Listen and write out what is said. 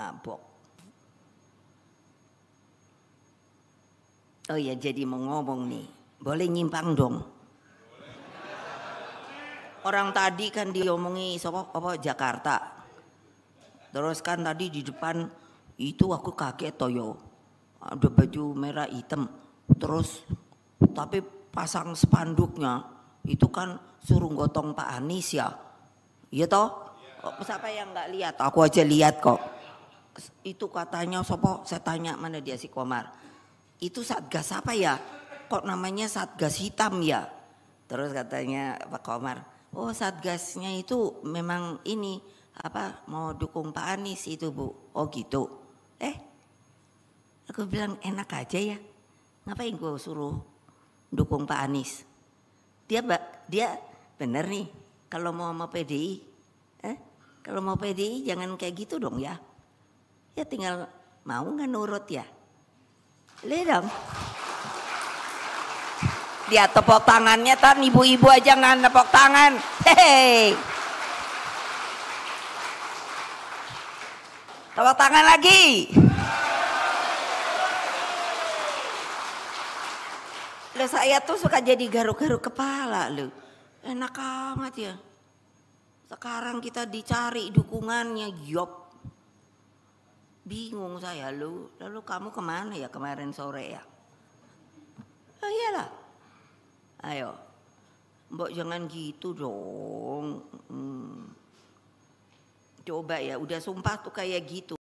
mabok. Oh ya jadi mau ngomong nih, boleh nyimpang dong. Orang tadi kan diomongi sopo apa Jakarta. Terus kan tadi di depan itu aku kaget toyo. Ada baju merah hitam. Terus tapi pasang spanduknya itu kan suruh gotong Pak Anies ya. Iya toh? Siapa yang nggak lihat? Aku aja lihat kok itu katanya sopo saya tanya mana dia si Komar itu satgas apa ya kok namanya satgas hitam ya terus katanya Pak Komar oh satgasnya itu memang ini apa mau dukung Pak Anies itu bu oh gitu eh aku bilang enak aja ya ngapain gue suruh dukung Pak Anies dia dia bener nih kalau mau sama PDI eh kalau mau PDI jangan kayak gitu dong ya Ya tinggal mau nggak nurut ya. Lihat Dia tepok tangannya tan ibu-ibu aja nggak tepok tangan. Hei. Tepok tangan lagi. Lo saya tuh suka jadi garuk-garuk kepala lo Enak amat ya. Sekarang kita dicari dukungannya, yop Bingung saya lu, lalu kamu kemana ya kemarin sore ya? Oh iyalah. Ayo, mbok jangan gitu dong. Hmm. Coba ya, udah sumpah tuh kayak gitu.